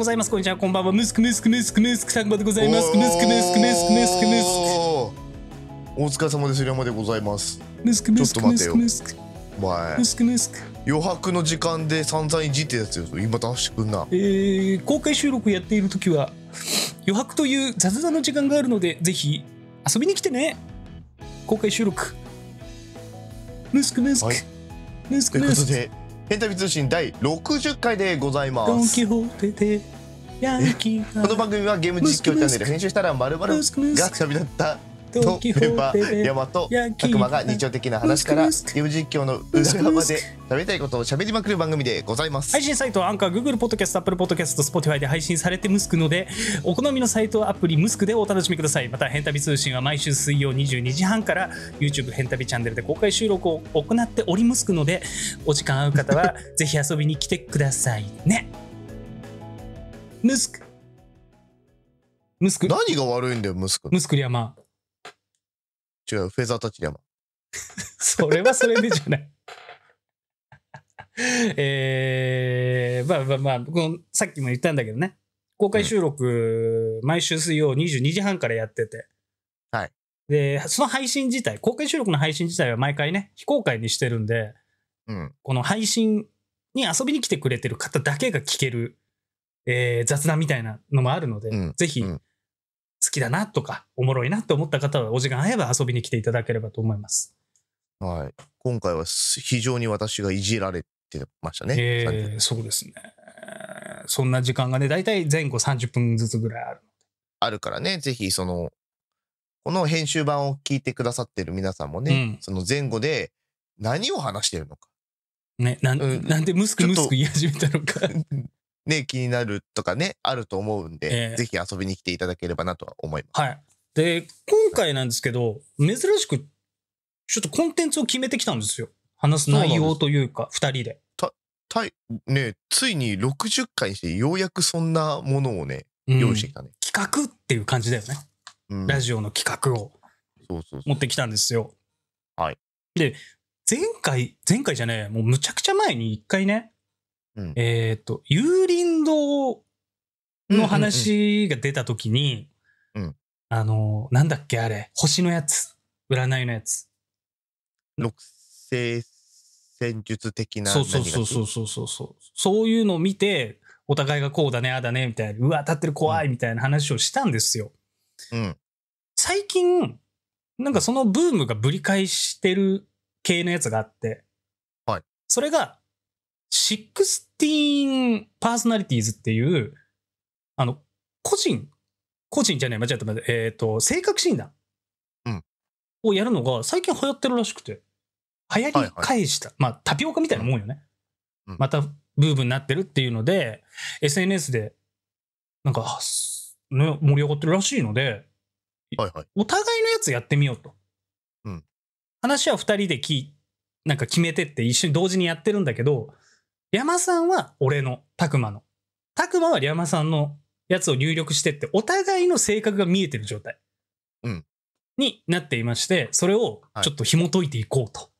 ございます。こんにちは、こんばんは。ムスクムスクムスクムスクさんまでございます。ムスクムスクムスクムスクムスク。お疲れ様です。山でございます。ムスクムスクムスクムスク。お前。ムスクムスク。余白の時間で散々いじってたやつ今出してくんな。えー、公開収録やっているときは、余白という雑談の時間があるので、ぜひ遊びに来てね。公開収録。ムスクムスク。ムスクムスク。ということで。エンビ通信第60回でございます。ドン・キホーテでヤンキーこの番組はゲーム実況チャンネル編集したらまるまるが旅立ったとペーパーヤマト悪魔が日常的な話からゲーム実況の薄幅で食べたいことを喋りまくる番組でございます配信サイトアンカー Google ポッドキャスト Apple ポッドキャスト Spotify で配信されてムスクのでお好みのサイトアプリムスクでお楽しみくださいまた変旅通信は毎週水曜22時半から YouTube 変旅チャンネルで公開収録を行っておりますクのでお時間合う方は ぜひ遊びに来てくださいねムスクムスク何が悪いんだよムスクムスクリアマン違う、フェザータッチ山。それはそれでじゃない えー、まあまあまあ、僕もさっきも言ったんだけどね、公開収録、毎週水曜22時半からやってて、はい。で、その配信自体、公開収録の配信自体は毎回ね、非公開にしてるんで、うん、この配信に遊びに来てくれてる方だけが聞ける、えー、雑談みたいなのもあるので、うん、ぜひ、うん好きだなとか、おもろいなって思った方は、お時間合えば遊びに来ていただければと思います。はい。今回は非常に私がいじられてましたね。えー、そうですね。そんな時間がね、だいたい前後30分ずつぐらいあるので。あるからね、ぜひその、この編集版を聞いてくださってる皆さんもね、うん、その前後で何を話してるのか。ね、なうん、なんでムスクムスク言い始めたのか。ね、気になるとかね、あると思うんで、えーぜひ遊びに来ていただければなとは思います。はい。で、今回なんですけど、珍しく、ちょっとコンテンツを決めてきたんですよ。話す内容というか、二人で。たい、ね、ついに60回にして、ようやくそんなものをね、用意してきたね。企画っていう感じだよね。うんラジオの企画をそうそう持ってきたんですよ。はい。で、前回、前回じゃねえ、もうむちゃくちゃ前に一回ね、うん、えっ、ー、と、幽林堂の話が出た時に、うんうんうん、あの、なんだっけあれ、星のやつ、占いのやつ。六星戦術的なそうそうそうそうそうそう。そういうのを見て、お互いがこうだね、ああだね、みたいな、うわ、当たってる怖い、みたいな話をしたんですよ。うん。最近、なんかそのブームがぶり返してる系のやつがあって、はい。それが、16パーソナリティーズっていう、あの、個人、個人じゃない、間違った、えっ、ー、と、性格診断をやるのが最近流行ってるらしくて、流行り返した、はいはい、まあ、タピオカみたいなもんよね。うん、またブームになってるっていうので、SNS で、なんか、ね、盛り上がってるらしいので、はいはい、お互いのやつやってみようと。うん、話は2人で聞なんか決めてって一緒に同時にやってるんだけど山さんは俺の、たくまの。たくまは山さんのやつを入力してって、お互いの性格が見えてる状態。うん。になっていまして、それをちょっと紐解いていこうと。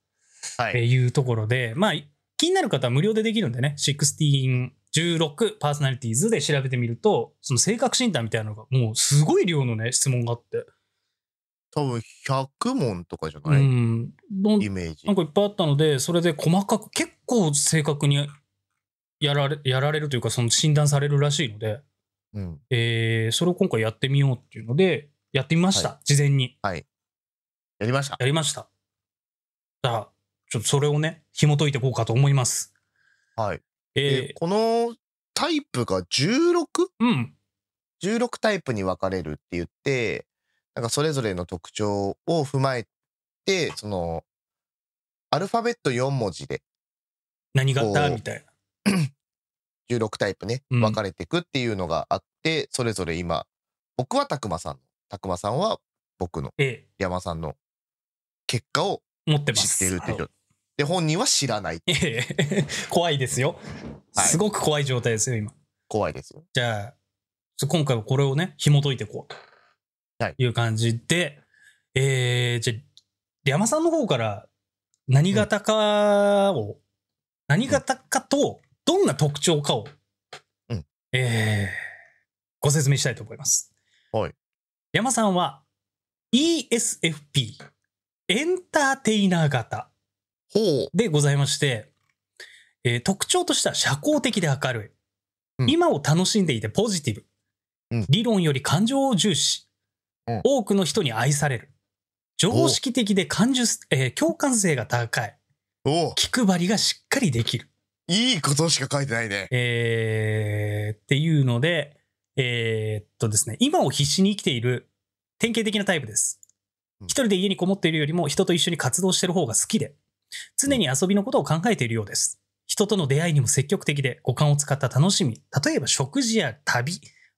はい。いうところで、まあ、気になる方は無料でできるんでね、16、16パーソナリティーズで調べてみると、その性格診断みたいなのが、もうすごい量のね、質問があって。多分100問とかじゃない、うん、イメージなんかいっぱいあったのでそれで細かく結構正確にやられやられるというかその診断されるらしいので、うんえー、それを今回やってみようっていうのでやってみました、はい事前にはい。やりました。やりましたじゃあちょっとそれをね紐解いていこうかと思いますはい。ええー、このタイプが 16?16 タイプに分かれるって言って、なんかそれぞれの特徴を踏まえて、その、アルファベット4文字で、何型ったみたいな16 タイプね、分かれていくっていうのがあって、うん、それぞれ今、僕はたくまさんの、たくまさんは僕の、山さんの結果を持って知ってるってで、本人は知らない。怖いですよ、はい、すごく怖い状態ですよ、今。怖いですよ。じゃあ、今回はこれをね、紐解いていこうと、はい、いう感じで、えー、じゃあ、山さんの方から何型かを、うん、何型かと、どんな特徴かを、うん、えー、ご説明したいと思います。はい。山さんは ESFP、エンターテイナー型でございまして、えー、特徴としては社交的で明るい、うん、今を楽しんでいてポジティブ、うん、理論より感情を重視、うん、多くの人に愛される、常識的で感受、えー、共感性が高い、気配りがしっかりできる、いいことしか書いてないね。えー、っていうので、えー、っとですね、今を必死に生きている典型的なタイプです。うん、一人で家にこもっているよりも人と一緒に活動してる方が好きで、常に遊びのことを考えているようです。人との出会いにも積極的で五感を使った楽しみ、例えば食事や旅、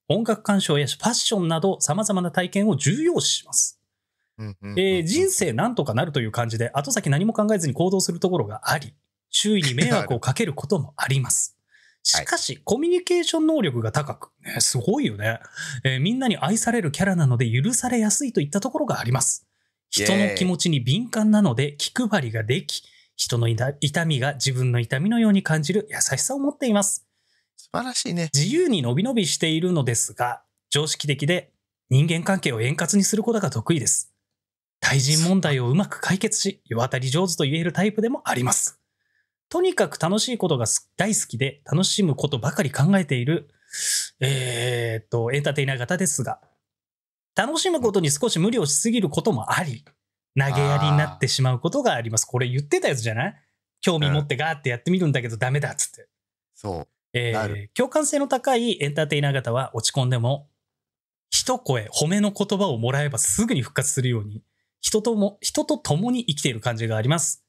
音楽鑑賞やファッションなど様々な体験を重要視します。人生なんとかなるという感じで後先何も考えずに行動するところがあり周囲に迷惑をかけることもあります。しかし、コミュニケーション能力が高く、ね、すごいよね、えー、みんなに愛されるキャラなので許されやすいといったところがあります。人の気持ちに敏感なので気配りができ、人の痛みが自分の痛みのように感じる優しさを持っています。素晴らしいね。自由に伸び伸びしているのですが、常識的で人間関係を円滑にすることが得意です。対人問題をうまく解決し、世渡り上手と言えるタイプでもあります。とにかく楽しいことが大好きで、楽しむことばかり考えている、えー、っと、エンターテイナー型ですが、楽しむことに少し無理をしすぎることもあり、投げやりになってしまうことがあります。これ言ってたやつじゃない興味持ってガーってやってみるんだけどダメだっつって。そう。えー、共感性の高いエンターテイナー型は落ち込んでも、一声褒めの言葉をもらえばすぐに復活するように、人とも、人と共に生きている感じがあります。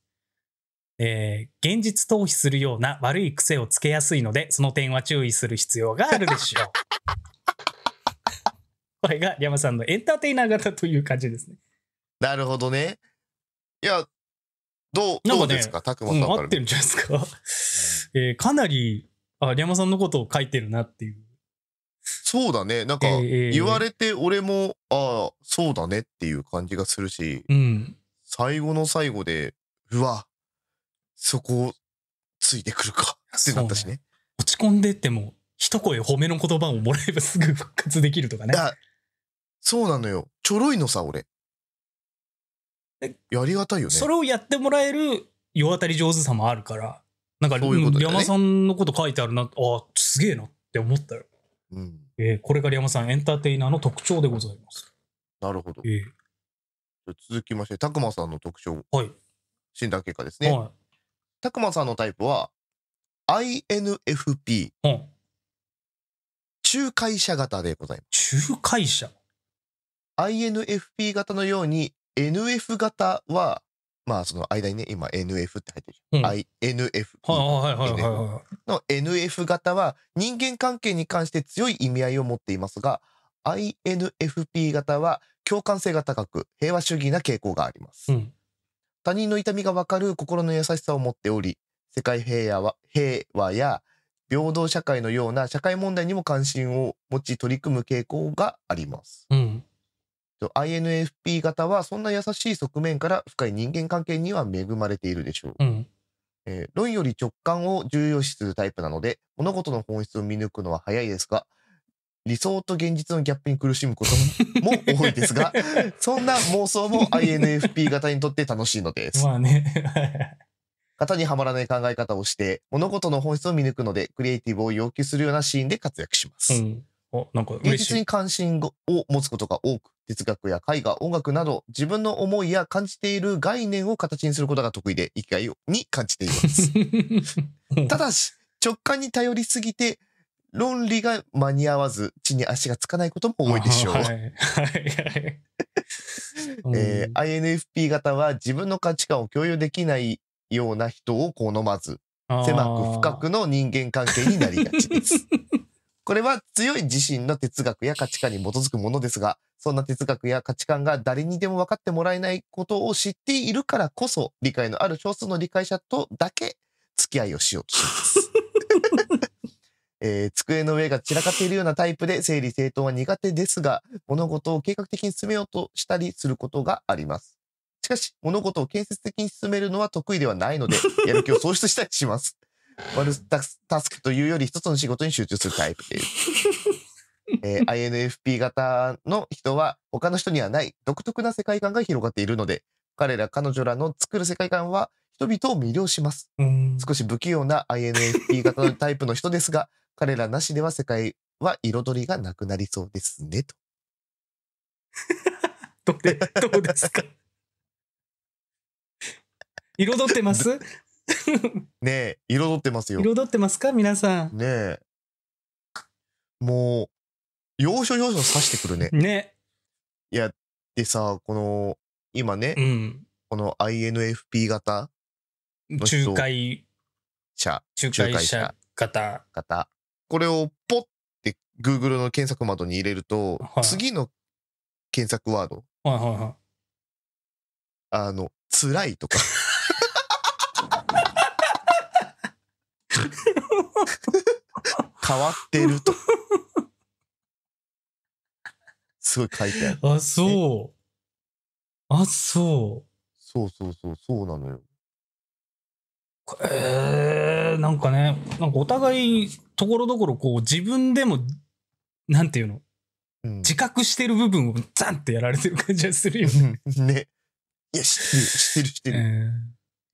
えー、現実逃避するような悪い癖をつけやすいので、その点は注意する必要があるでしょう。これが山さんのエンターテイナー型という感じですね。なるほどね。いや、どう、どうですか、たくまさん合ってるんじゃないですか。えー、かなり、あ、山さんのことを書いてるなっていう。そうだね。なんか、言われて、俺も、えー、ああ、そうだねっていう感じがするし、うん、最後の最後で、うわ、そこをついてくるか ってなったしね。落ち込んでっても、一声褒めの言葉をもらえばすぐ復活できるとかね。そうなのよ。ちょろいのさ、俺。やりがたいよね。それをやってもらえる世当たり上手さもあるから、なんか、ううね、山さんのこと書いてあるな、ああ、すげえなって思ったよ。うん、えー、これが山さんエンターテイナーの特徴でございます。なるほど。えー、続きまして、たくまさんの特徴。はい。診断結果ですね。はいたくまさんのタイプは INFP、うん、仲介者型でございます仲介者 INFP 型のように NF 型はまあその間にね今 NF って入ってる、うん、INF の NF 型は人間関係に関して強い意味合いを持っていますが INFP 型は共感性が高く平和主義な傾向があります、うん他人の痛みがわかる心の優しさを持っており、世界平和平和や平等社会のような社会問題にも関心を持ち取り組む傾向があります。うん、INFP 型はそんな優しい側面から深い人間関係には恵まれているでしょう。うんえー、論より直感を重要視するタイプなので物事の本質を見抜くのは早いですが理想と現実のギャップに苦しむことも 多いですが、そんな妄想も INFP 型にとって楽しいのです。まあね。型にはまらない考え方をして、物事の本質を見抜くので、クリエイティブを要求するようなシーンで活躍します。うんなんか現実に関心を持つことが多く哲学や絵画音楽など自分の思いや感じている概念を形にすることが得意で生きがいに感じています ただし直感に頼りすぎて論理が間に合わず、地に足がつかないことも多いでしょう。はい。はい。えー、INFP 型は自分の価値観を共有できないような人を好まず、狭く深くの人間関係になりがちです。これは強い自身の哲学や価値観に基づくものですが、そんな哲学や価値観が誰にでも分かってもらえないことを知っているからこそ、理解のある少数の理解者とだけ付き合いをしようとします。えー、机の上が散らかっているようなタイプで整理整頓は苦手ですが、物事を計画的に進めようとしたりすることがあります。しかし、物事を建設的に進めるのは得意ではないので、やる気を喪失したりします。悪ルタスクというより一つの仕事に集中するタイプです。えー、INFP 型の人は他の人にはない独特な世界観が広がっているので、彼ら彼女らの作る世界観は人々を魅了します。少し不器用な INFP 型のタイプの人ですが、彼らなしでは世界は彩りがなくなりそうですねと。どうでどうですか彩ってます ねえ彩ってますよ。彩ってますか皆さん。ねえもう要所要所刺してくるね。ね。いやでさこの今ね、うん、この INFP 型仲介者仲介者方方これをポッて Google の検索窓に入れると、はい、次の検索ワード、はいはいはい、あの「辛い」とか変わってるとすごい書いてあるあそうあそうそうそうそうそうなのよえー、なんかね、なんかお互い、ところどころ、こう、自分でも、なんていうの、うん、自覚してる部分をザンってやられてる感じがするよね。ね。いや、知ってる、知ってる、知ってる。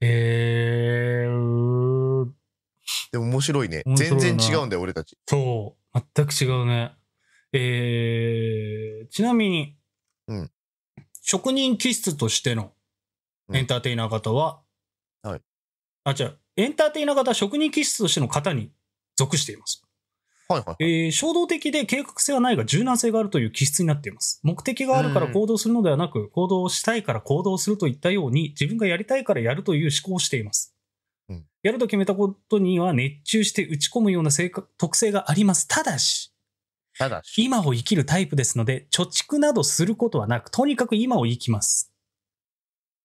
えー、えー、でも面白いね。全然違うんだよ、俺たち。そう。全く違うね。えー、ちなみに、うん、職人気質としてのエンターテイナー方は、あ、じゃエンターテイナー型職人気質としての型に属しています。はいはい、えー、衝動的で計画性はないが柔軟性があるという気質になっています。目的があるから行動するのではなく、行動したいから行動するといったように、自分がやりたいからやるという思考をしています。うん、やると決めたことには熱中して打ち込むような性格特性があります。ただし、ただし今を生きるタイプですので、貯蓄などすることはなく、とにかく今を生きます。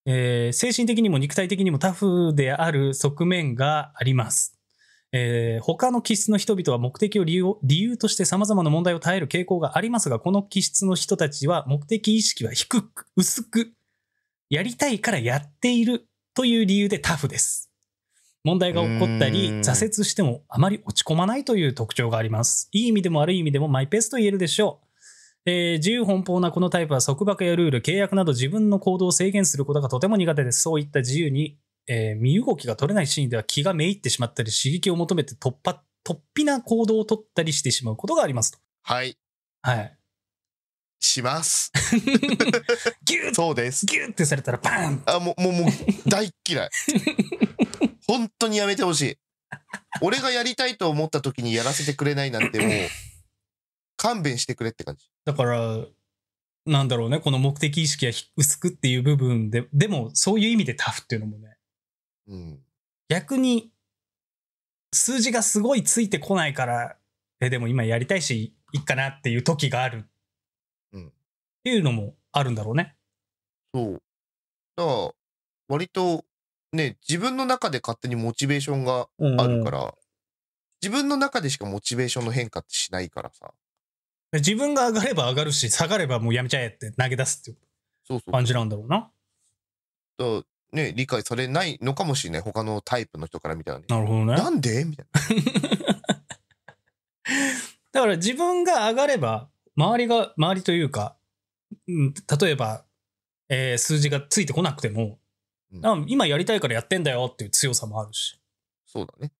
えー、精神的にも肉体的にもタフである側面があります。えー、他の気質の人々は目的を理由として様々な問題を耐える傾向がありますが、この気質の人たちは目的意識は低く、薄く、やりたいからやっているという理由でタフです。問題が起こったり、挫折してもあまり落ち込まないという特徴があります。いい意味でも悪い意味でもマイペースと言えるでしょう。えー、自由奔放なこのタイプは束縛やルール、契約など自分の行動を制限することがとても苦手です。そういった自由に、えー、身動きが取れないシーンでは気がめいってしまったり、刺激を求めて突破、突飛な行動を取ったりしてしまうことがありますと。はい。はい。します。ギュッそうです。ギュッてされたらバーンあ、もう、もう、もう、大嫌い。本当にやめてほしい。俺がやりたいと思った時にやらせてくれないなんてもう。勘弁してくれって感じ。だから、なんだろうね、この目的意識が薄くっていう部分で、でもそういう意味でタフっていうのもね、うん、逆に数字がすごいついてこないから、え、でも今やりたいし、いっかなっていう時がある。うん。っていうのもあるんだろうね。そう。だから、割と、ね、自分の中で勝手にモチベーションがあるから、うん、自分の中でしかモチベーションの変化ってしないからさ。自分が上がれば上がるし、下がればもうやめちゃえって投げ出すっていう感じなんだろうな。そうそうね、理解されないのかもしれない。他のタイプの人から見たらね。なるほどね。なんでみたいな。だから自分が上がれば、周りが、周りというか、うん、例えば、えー、数字がついてこなくても、うん、今やりたいからやってんだよっていう強さもあるし。そうだね。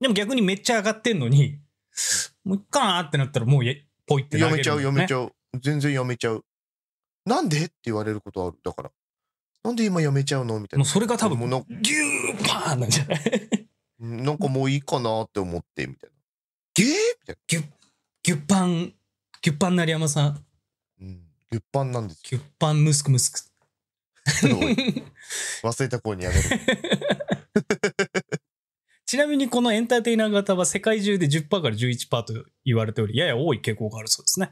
でも逆にめっちゃ上がってんのに、もういっかなってなったらもうポイって投げる、ね、読めちゃう、読めちゃう。全然読めちゃう。なんでって言われることある。だから。なんで今やめちゃうのみたいな。もうそれが多分、もうなんギューパーなんじゃないなんかもういいかなって思って、みたいな。ギュッ、ギュッパン、ギュッパン成山さん。うん。ギュッパンなんですギュッパンムスクムスク。忘れた頃にやめる。ちなみにこのエンターテイナー型は世界中で10%から11%と言われており、やや多い傾向があるそうですね。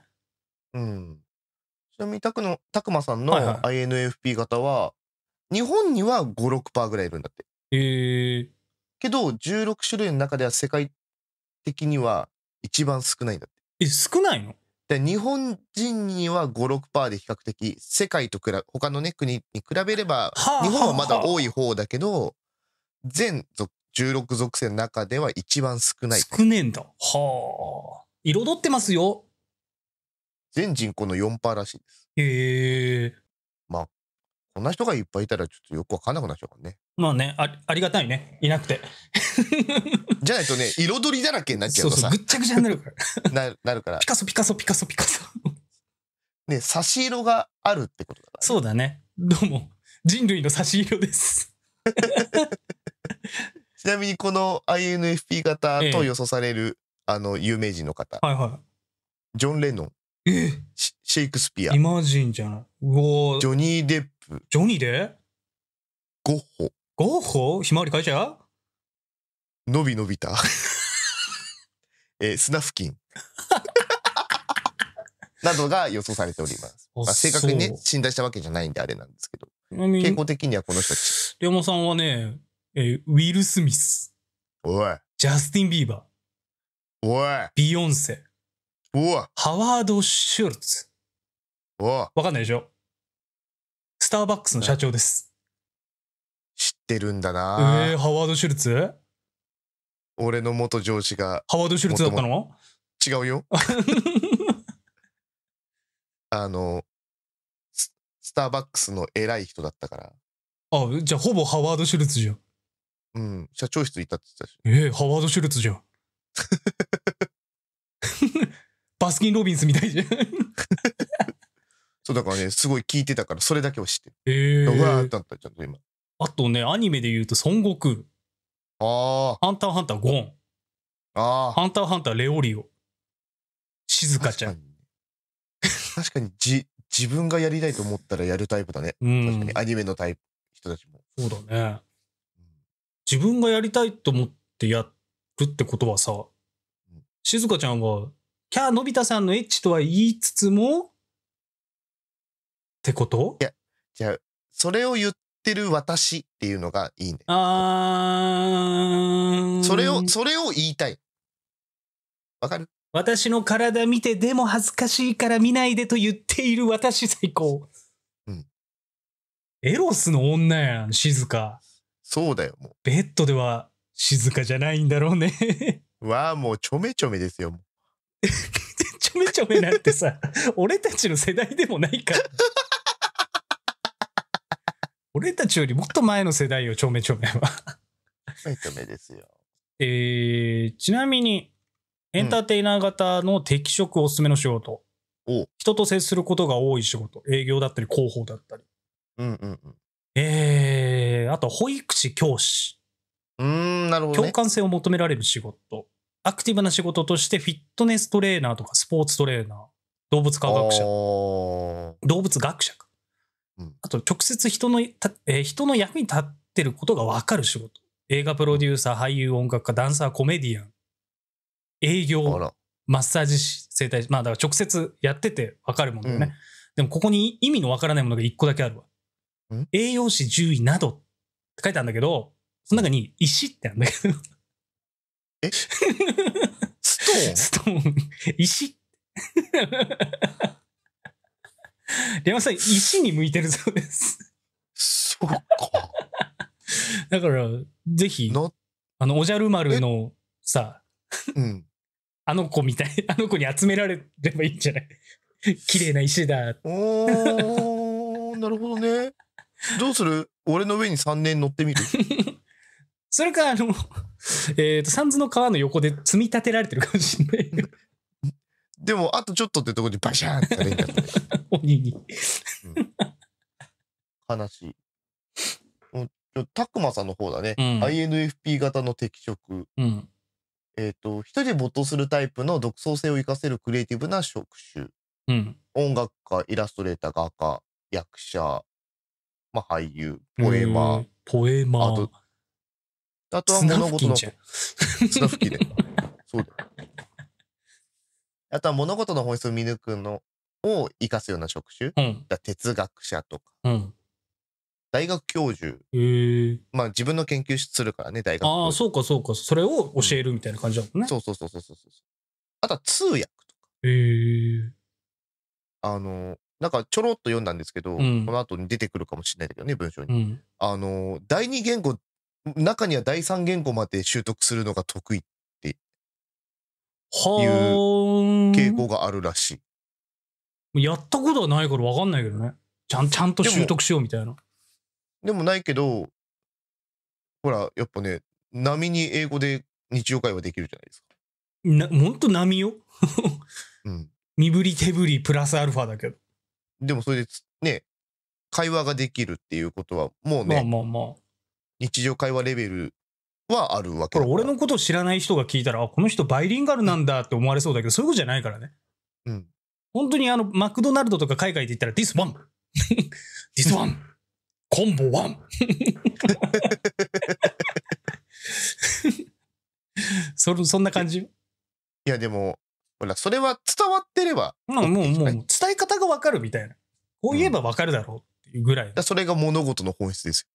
うん。ちなみにたくの、たくまさんの INFP 型は、日本には5、6%ぐらいいるんだって。へえけど、16種類の中では世界的には一番少ないんだって。え、少ないので日本人には5、6%で比較的、世界と比べ、他のね、国に比べれば、日本はまだ多い方だけど、全族16属性の中では一番少ない。少ねえんだ。はあ。彩ってますよ。全人口の4%らしいです。へえ。まあ、こんな人がいっぱいいたらちょっとよくわかんなくなっちゃうからね。まあね、あありがたいね。いなくて。じゃないとね、彩りだらけになっちゃうからさ。そうそうぐっちゃぐちゃになるから。ななるから。ピカソ、ピカソ、ピカソ、ピカソ。ね、差し色があるってことだから、ね、そうだね。どうも。人類の差し色です。ちなみにこの INFP 型と予想される、あの有名人の方、はいはジョン・レノン、えシェイクスピア、イジマジンじゃない。ョニー・デップ、ジョニーでゴッホ、ゴッホひまわり会社伸び伸びた、えースナフキン などが予想されております。まあ、正確にね、診断したわけじゃないんであれなんですけど、傾康向的にはこの人、龍馬さんはね、えー、ウィル・スミス。おい。ジャスティン・ビーバー。おい。ビヨンセ。おい。ハワード・シュルツ。おい。わかんないでしょスターバックスの社長です。知ってるんだなえー、ハワード・シュルツ俺の元上司が。ハワード・シュルツだったの違うよ。あのス、スターバックスの偉い人だったから。あ、じゃあほぼハワード・シュルツじゃん。うん、社長室いたって言ってたし。ええー、ハワード・シュルツじゃん。バスキン・ロビンスみたいじゃん。そうだからね、すごい聞いてたから、それだけを知ってる。ええー。うわーだった、ちゃんと今。あとね、アニメで言うと、孫悟空。ああ。ハンターハンター、ゴン。ああ。ハンターハンター、レオリオ。静香ちゃん。確かに、じ、自分がやりたいと思ったらやるタイプだね。うん。確かに、アニメのタイプ、人たちも。そうだね。自分がやりたいと思ってやるってことはさ、静香ちゃんは、キャーのび太さんのエッチとは言いつつも、ってこといや、じゃあ、それを言ってる私っていうのがいいね。あそれを、それを言いたい。わかる私の体見て、でも恥ずかしいから見ないでと言っている私最高。うん。エロスの女やん、静香。そうだよ、もう。ベッドでは静かじゃないんだろうね。わあ、もうちょめちょめですよ、もう。ちょめちょめなんてさ、俺たちの世代でもないから。俺たちよりもっと前の世代よ、ちょめちょめは。ちょめちょめですよ。えー、ちなみに、エンターテイナー型の適職おすすめの仕事。人と接することが多い仕事。営業だったり、広報だったり。うんうんうん。えー、あと、保育士、教師。うーん、なるほど、ね、共感性を求められる仕事。アクティブな仕事として、フィットネストレーナーとか、スポーツトレーナー、動物科学者、動物学者か。うん、あと、直接人のた、えー、人の役に立ってることがわかる仕事。映画プロデューサー、俳優、音楽家、ダンサー、コメディアン、営業、マッサージ師、整体師。まあ、だから直接やっててわかるもんだよね。うん、でも、ここに意味のわからないものが一個だけあるわ。栄養士獣医などって書いてあるんだけど、その中に石ってあるんだけど。え ストーンストーン。石。レマさん、石に向いてるそうです。そうか。だから、ぜひ、あの、おじゃる丸のさ、うん、あの子みたい、あの子に集められればいいんじゃない綺麗な石だ。おー、なるほどね。どうする俺の上に3年乗ってみる それか、あの、えっ、ー、と、サンズの川の横で積み立てられてるかもしれない。でも、あとちょっとってとこにバシャーンってされんだった。鬼に、うん。悲しい。たくまさんの方だね、うん、INFP 型の適職、うん、えっ、と一人で没頭するタイプの独創性を生かせるクリエイティブな職種、うん、音楽家イラストレーター画家役者まあ、俳優、ポエマー。ポエマー。あと、あとは物事の。で。そうだ。あとは物事の本質を見抜くのを生かすような職種。うん、だ哲学者とか。うん、大学教授。まあ自分の研究するからね、大学ああ、そうかそうか。それを教えるみたいな感じだもんね。うん、そうそうそうそうそうそう。あとは通訳とか。へえ。あの、なんかちょろっと読んだんですけど、うん、この後に出てくるかもしれないけどね文章に、うん、あの第二言語中には第三言語まで習得するのが得意っていう傾向があるらしいやったことはないから分かんないけどねちゃんちゃんと習得しようみたいなでもないけどほらやっぱね波に英語で日常会話できるじゃないですかなほんと波よ、うん、身振り手振りプラスアルファだけどでもそれでね、会話ができるっていうことは、もうまあね、まあまあ。日常会話レベルはあるわけだから俺のことを知らない人が聞いたら、あこの人バイリンガルなんだって思われそうだけど、そういうことじゃないからね。うん。本当にあの、マクドナルドとか海外で言ったら、This one! This one! コンボ one! そそんな感じいや、でも、ほら、それは伝わってれば。まあ、もう、もう、伝え方がわかるみたいな。こう言えばわかるだろうっていうぐらい。うん、それが物事の本質です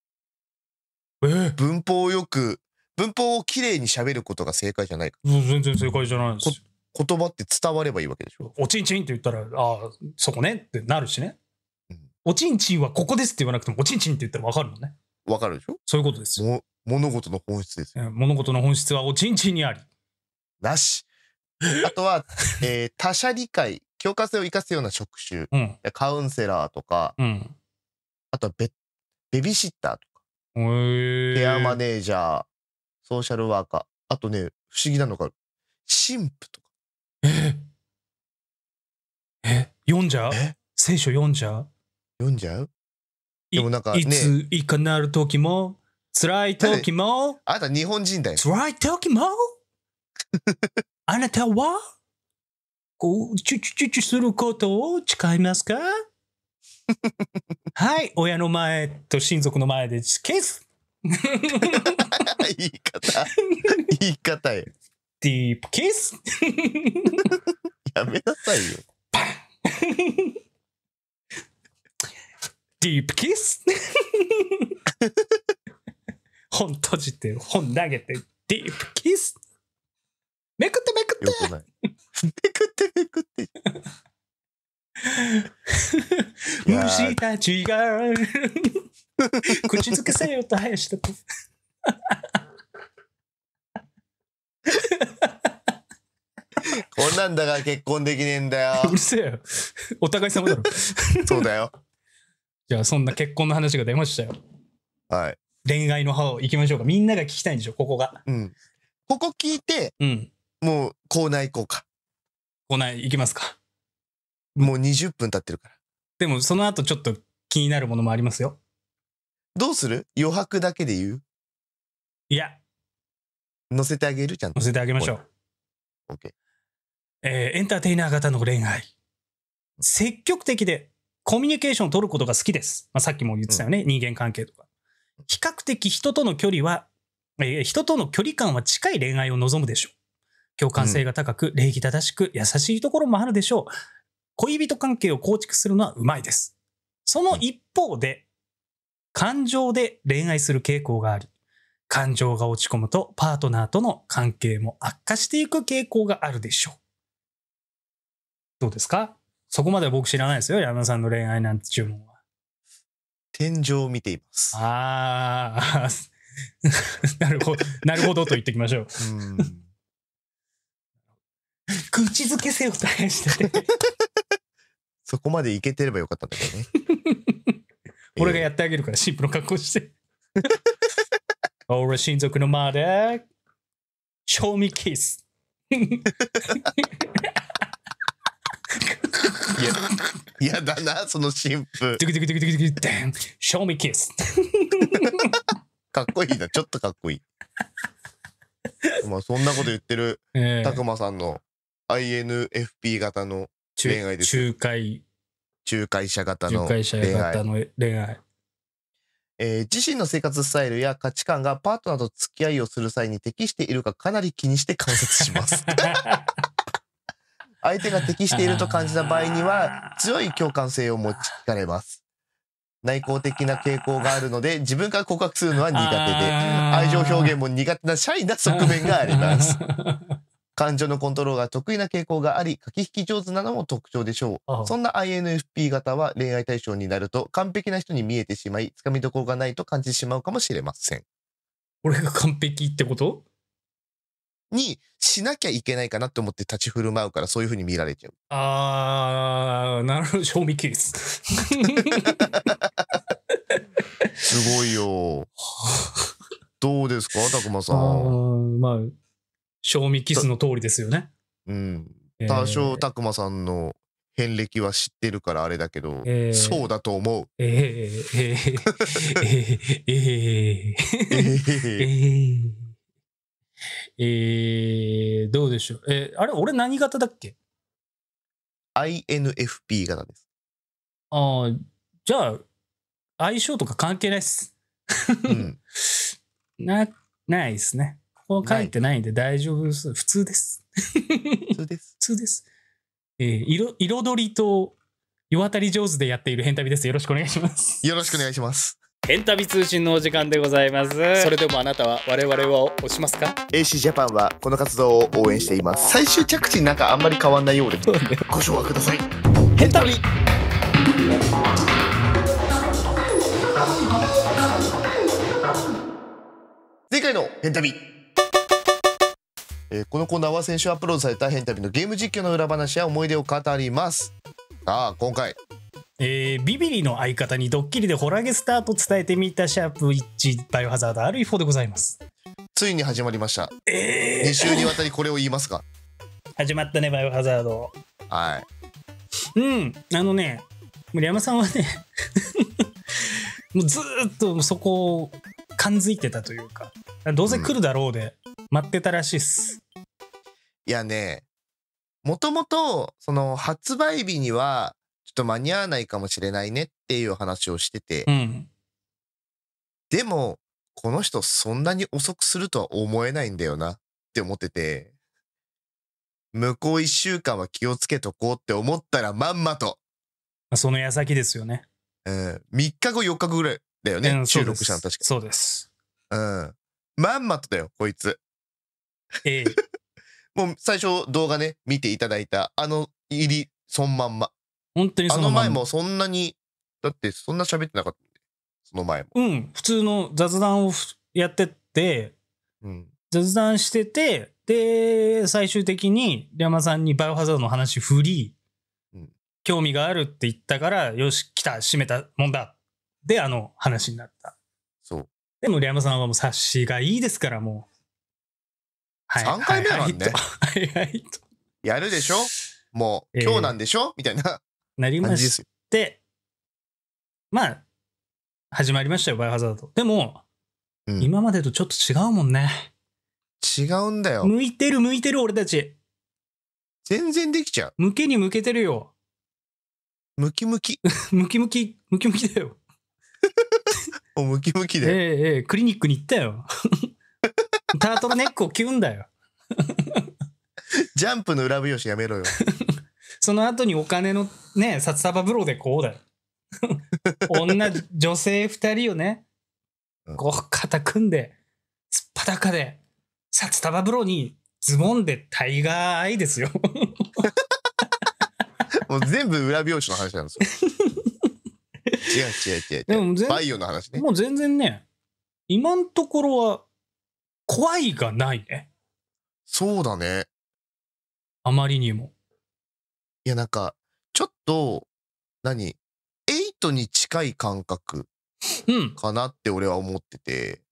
よ。えー、文法をよく、文法をきれいに喋ることが正解じゃないか。全然正解じゃないです言葉って伝わればいいわけでしょ。おちんちんって言ったら、ああ、そこねってなるしね。うん、おちんちんはここですって言わなくても、おちんちんって言ったらわかるもんね。わかるでしょそういうことです物事の本質です物事の本質はおちんちんにあり。なし。あとは、えー、他者理解、共感性を生かすような職種、うん、カウンセラーとか、うん、あとはベベビーシッターとか、えケアマネージャー、ソーシャルワーカー、あとね、不思議なのが、神父とか。ええ読んじゃう聖書読んじゃう読んじゃうでもなんか、ね、いついかなる時も辛い時も、あなた日本人だよ辛い時もあなたは、こう、チュチュチュチュすることを誓いますか はい、親の前と親族の前でケース 言い方、言い方よ。ディープキスやめなさいよ。ディープキス本閉じて、本投げて、ディープキスめくってめくってめくってめくって。虫たちが口づけせよと林と。こんなんだから結婚できねえんだよ。うるせえよ。お互い様だろ。そうだよ。じゃあそんな結婚の話が出ましたよ。はい。恋愛の歯をいきましょうか。みんなが聞きたいんでしょ、ここが。うん。ここ聞いて、うん。もうコーナー行こうか。コーナー行きますか。もう20分経ってるから。でもその後ちょっと気になるものもありますよ。どうする余白だけで言ういや、載せてあげるちゃんと。載せてあげましょう。オッケー。えー、エンターテイナー型の恋愛。積極的でコミュニケーションを取ることが好きです。まあ、さっきも言ってたよね、うん、人間関係とか。比較的人との距離は、えー、人との距離感は近い恋愛を望むでしょう。共感性が高く、礼儀正しく、優しいところもあるでしょう。恋人関係を構築するのはうまいです。その一方で、感情で恋愛する傾向があり、感情が落ち込むとパートナーとの関係も悪化していく傾向があるでしょう。どうですかそこまで僕知らないですよ、山田さんの恋愛なんて注文は。天井を見ています。ああ、なるほど、なるほどと言ってきましょう。う口づけせよって話してて。そこまでいけてればよかったんだけどね。俺がやってあげるから、神父の格好して。俺、親族の間で、賞味キス。いや、いやだな、その神父。ドゥ賞味キス。かっこいいな、ちょっとかっこいい。まあ、そんなこと言ってる、たくまさんの INFP 型の恋愛です。仲介。仲介者型の恋愛。仲介者型の恋愛。えー、自身の生活スタイルや価値観がパートナーと付き合いをする際に適しているかかなり気にして観察します。相手が適していると感じた場合には強い共感性を持ち聞かれます。内向的な傾向があるので自分から告白するのは苦手で愛情表現も苦手なシャイな側面があります。感情のコントロールが得意な傾向があり、駆け引き上手なのも特徴でしょう。そんな INFP 型は恋愛対象になると完璧な人に見えてしまい、つかみどころがないと感じてしまうかもしれません。俺が完璧ってことにしなきゃいけないかなと思って立ち振る舞うからそういうふうに見られちゃう。あー、なるほど、賞味期です。すごいよ。どうですか、たくまさん。まあ賞味キスの通りですよね。うん。多少拓磨さんの遍歴は知ってるからあれだけど、えー、そうだと思う。えー、えー、えー、えー、えー、えー、えー、どうでしょう。えー、あれ、俺何型だっけ ?INFP 型です。ああ、じゃあ、相性とか関係ないっす。うん、な、ないっすね。ここ書いてないんで大丈夫です。普通です。普通です。普通です。えー、色彩りと世たり上手でやっている変旅です。よろしくお願いします。よろしくお願いします。エンタビ通信のお時間でございますそれでもあなたは我々を押しますか AC ジャパンはこの活動を応援しています最終着地なんかあんまり変わんないようでご紹介くださいヘンタビ前回のヘンタビえー、このコーナーは先週アップロードされた変旅のゲーム実況の裏話や思い出を語りますさあ今回えー、ビビリの相方にドッキリでホラゲスターと伝えてみたシャープ1バイオハザード RE4 でございますついに始まりました、えー、2週にわたりこれを言いますか始まったねバイオハザードはいうんあのね森山さんはね もうずっとそこを感づいてたというかどうせ来るだろうで待ってたらしいっす、いやね、もともと、その発売日には、ちょっと間に合わないかもしれないねっていう話をしてて、うん、でも、この人そんなに遅くするとは思えないんだよなって思ってて、向こう1週間は気をつけとこうって思ったらまんまと。その矢先ですよね。うん。3日後4日後ぐらいだよね。収録したの確かそうです。うん。まんまとだよ、こいつ。ええ。もう最初動画ね、見ていただいた、あの入り、そんまんま。本当にそのまんま。あの前もそんなに、だってそんな喋ってなかったんで、その前も。うん、普通の雑談をやってって、うん、雑談してて、で、最終的に、リャマさんにバイオハザードの話振り、うん、興味があるって言ったから、よし、来た、閉めたもんだ。で、あの話になった。そう。でも、リャマさんはもう察しがいいですから、もう。三3回目んね。はいはい、やるでしょもう、えー、今日なんでしょみたいな。なりまして、まあ、始まりましたよ、バイオハザード。でも、うん、今までとちょっと違うもんね。違うんだよ。向いてる向いてる俺たち。全然できちゃう。向けに向けてるよ。ムキムキ。ムキムキ、ムキムキだよ。もうムキムキで。ええええ、クリニックに行ったよ。タートルネックをんだよ。ジャンプの裏表紙やめろよ。その後にお金のね、札束風呂でこうだよ。女、女性2人をね、こう肩組んで、すっぱだかで、札束風呂にズボンでタイガーアイですよ。もう全部裏表紙の話なんですよ。違う違う違う違う。でも全バイオの話ね。もう全然ね、今のところは怖いがないね。そうだね。あまりにも。いや、なんか、ちょっと、何エイトに近い感覚うん。かなって俺は思ってて、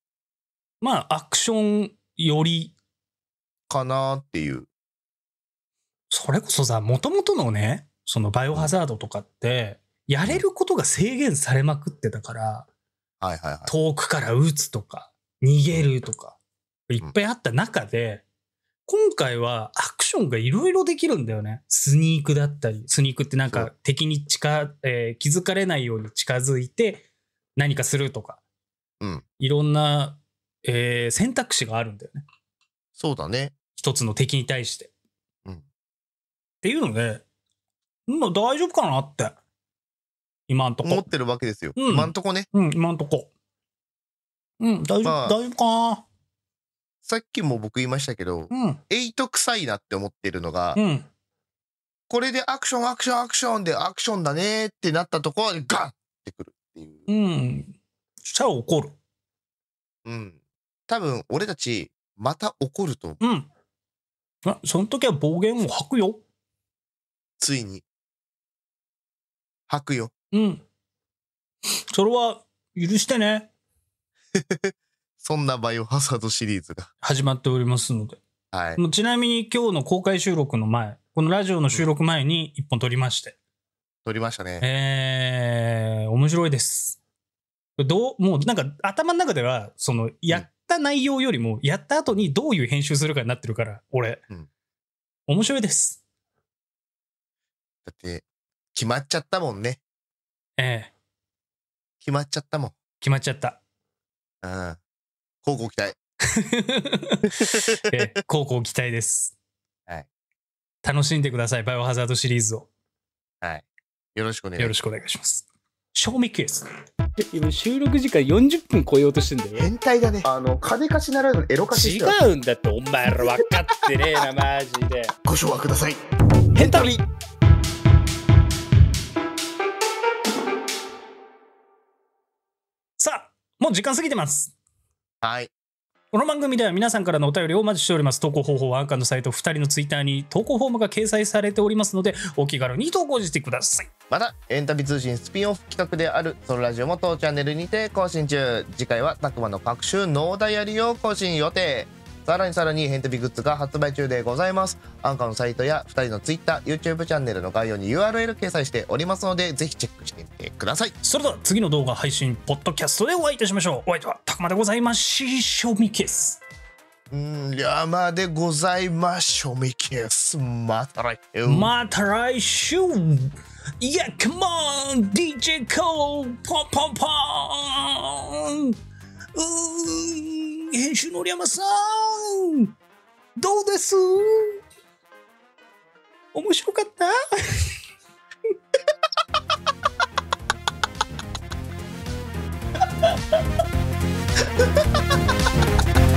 まあ、アクションより、かなっていう。それこそさ、もともとのね、そのバイオハザードとかって、やれることが制限されまくってたから、遠くから撃つとか、逃げるとか、いっぱいあった中で、今回はアクションがいろいろできるんだよね。スニークだったり、スニークってなんか敵に近、えー、気づかれないように近づいて何かするとか、うん、いろんな、えー、選択肢があるんだよね。そうだね。一つの敵に対して。うん、っていうので、まあ大丈夫かなって。今んとこ。思ってるわけですよ。うん、今んとこね。うん、今んとこ。うん、大丈夫、まあ、大丈夫かな。さっきも僕言いましたけど、うん、8臭いなって思ってるのが、うん、これでアクションアクションアクションでアクションだねってなったところでガンってくるっていう。うん。しちゃ怒る。うん。多分俺たちまた怒ると思う。うん。あ、その時は暴言を吐くよ。ついに。吐くよ。うん。それは許してね。そんなバイオハザードシリーズが。始まっておりますので。はい。もうちなみに今日の公開収録の前、このラジオの収録前に一本撮りまして。撮りましたね。えー、面白いです。どう、もうなんか頭の中では、その、やった内容よりも、やった後にどういう編集するかになってるから、俺。うん面白いです。だって、決まっちゃったもんね。ええ決まっちゃったもん。決まっちゃった。うん。高校期待。え、高校期待です。はい。楽しんでください、バイオハザードシリーズを。はい。よろしくお願いします。よろしくお願いします。賞味期でス。今収録時間40分超えようとしてんだよ変態だねあの金貸しならぬエロ貸し違うんだってお前ら分かってねえなマジでご賞はください変態さあもう時間過ぎてますはい。この番組では皆さんからのお便りをお待ちしております。投稿方法はアンカーのサイト2人のツイッターに投稿フォームが掲載されておりますので、お気軽に投稿してください。また、エンタビ通信スピンオフ企画であるソロラジオも当チャンネルにて更新中。次回はたくまの各種ノーダイアリーを更新予定。さらにさらにヘンテビグッズが発売中でございます。アンカーのサイトや2人の Twitter、YouTube チャンネルの概要に URL 掲載しておりますので、ぜひチェックしてみてください。それでは次の動画配信、ポッドキャストでお会いいたしましょう。お相手はたくまでございますし、しょみけす。ん山でございましょみけす。また来週。また来週いや、カモン !DJ コーポンポンポンうー編集のりやまさんどうです面白かった Ha ha